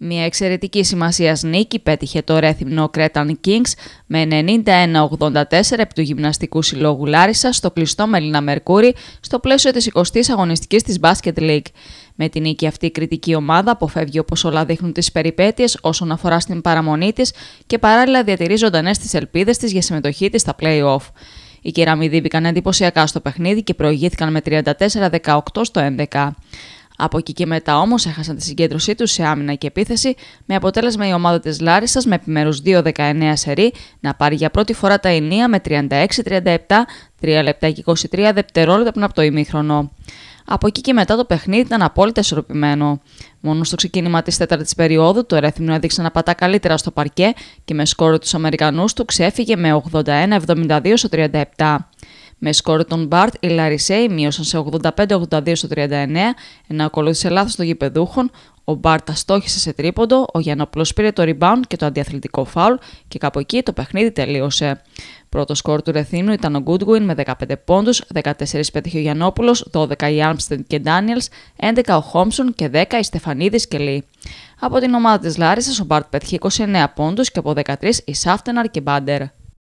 Μια εξαιρετική σημασία νίκη πέτυχε το ρέθυμνο Κρέταν Kings με 91-84 επί του Γυμναστικού Συλλόγου Λάρισα στο κλειστό Μελίνα Μερκούρι στο πλαίσιο της 20ης αγωνιστικής της Basket League. Με την νίκη αυτή η κριτική ομάδα αποφεύγει όπως όλα δείχνουν τις περιπέτειες όσον αφορά στην παραμονή της και παράλληλα διατηρεί ζωντανέ τις ελπίδες της για συμμετοχή της στα play-off. Οι κεραμιδοί μπήκαν εντυπωσιακά στο παιχνίδι και προηγήθηκαν με 34-18 στο 11. Από εκεί και μετά όμως έχασαν τη συγκέντρωσή τους σε άμυνα και επίθεση, με αποτέλεσμα η ομάδα της Λάρισας με επιμέρους 2-19 σερή να πάρει για πρώτη φορά τα ενία με 36-37, 3 λεπτά και 23 δευτερόλεπτα πριν από το ημίχρονο. Από εκεί και μετά το παιχνίδι ήταν απόλυτα ισορροπημένο. Μόνο στο ξεκίνημα της τέταρτης περίοδου το Ρέθυμνο έδειξε να πατά καλύτερα στο παρκέ και με σκόρο τους Αμερικανούς του ξέφυγε με 81-72 στο 37. Με σκόρ τον Μπαρτ, οι Λαρισαίοι μείωσαν σε 85-82 στο 39, ενώ ακολούθησε λάθος των γηπεδούχων. Ο Μπαρτ αστόχησε σε τρίποντο, ο Γιανόπλο πήρε το rebound και το αντιαθλητικό φάουλ και κάπου εκεί το παιχνίδι τελείωσε. Πρώτο σκορ του Ρεθίνου ήταν ο Goodwin με 15 πόντου, 14 πέτυχε ο Γιανόπουλο, 12 η Άλμστεν και Ντάνιελ, 11 ο Χόμψον και 10 η Στεφανίδης και Λί. Από την ομάδα της Λάρισας ο Μπαρτ πέτυχε 29 πόντους και από 13 η Σάφτεναρ και Μπάντερ.